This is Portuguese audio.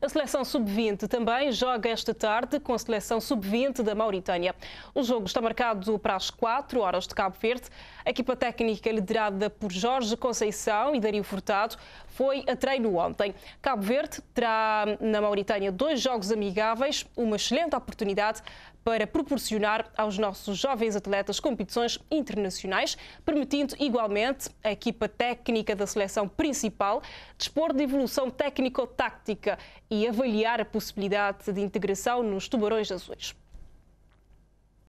A seleção sub-20 também joga esta tarde com a seleção sub-20 da Mauritânia. O jogo está marcado para as 4 horas de Cabo Verde. A equipa técnica liderada por Jorge Conceição e Dario Furtado foi a treino ontem. Cabo Verde terá na Mauritânia dois jogos amigáveis, uma excelente oportunidade para proporcionar aos nossos jovens atletas competições internacionais, permitindo igualmente à equipa técnica da seleção principal dispor de evolução técnico-tática e avaliar a possibilidade de integração nos Tubarões Azuis.